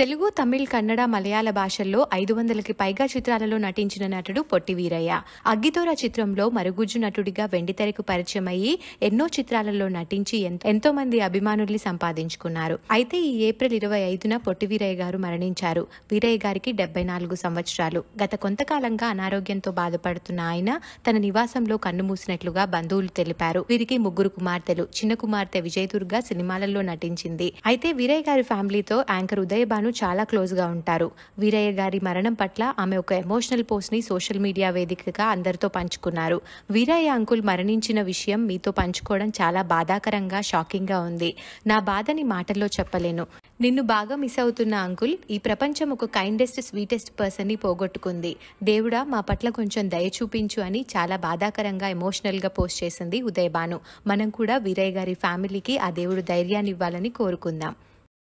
తెలుగు తమిళ్ కన్నడ మలయాళ భాషల్లో ఐదు వందలకి పైగా చిత్రాలలో నటించిన నటుడు పొట్టి వీరయ్య అగ్గితోర చిత్రంలో మరుగుజ్జు నటుడిగా వెండితెరకు పరిచయం అయ్యి ఎన్నో చిత్రాలలో నటించి ఎంతో మంది అభిమానుల్ని సంపాదించుకున్నారు అయితే ఈ ఏప్రిల్ ఇరవై ఐదున పొట్టి వీరయ్య గారు మరణించారు వీరయ్య గారికి డెబ్బై నాలుగు సంవత్సరాలు గత కొంతకాలంగా అనారోగ్యంతో బాధపడుతున్న ఆయన తన నివాసంలో కన్నుమూసినట్లుగా బంధువులు తెలిపారు వీరికి ముగ్గురు కుమార్తెలు చిన్న కుమార్తె విజయదుర్గ సినిమాలలో నటించింది అయితే వీరయ్య గారి ఫ్యామిలీతో యాంకర్ ఉదయ అను చాలా క్లోజ్గా ఉంటారు వీరయ్య గారి మరణం పట్ల ఆమె ఒక ఎమోషనల్ పోస్ట్ని సోషల్ మీడియా వేదికగా అందరితో పంచుకున్నారు వీరయ్య అంకుల్ మరణించిన విషయం మీతో పంచుకోవడం చాలా బాధాకరంగా షాకింగ్గా ఉంది నా బాధని మాటల్లో చెప్పలేను నిన్ను బాగా మిస్ అవుతున్న అంకుల్ ఈ ప్రపంచం ఒక కైండెస్ట్ స్వీటెస్ట్ పర్సన్ని పోగొట్టుకుంది దేవుడా మా పట్ల కొంచెం దయ చూపించు అని చాలా బాధాకరంగా ఎమోషనల్గా పోస్ట్ చేసింది ఉదయబాను మనం కూడా వీరయ్య గారి ఫ్యామిలీకి ఆ దేవుడు ధైర్యాన్ని ఇవ్వాలని కోరుకుందాం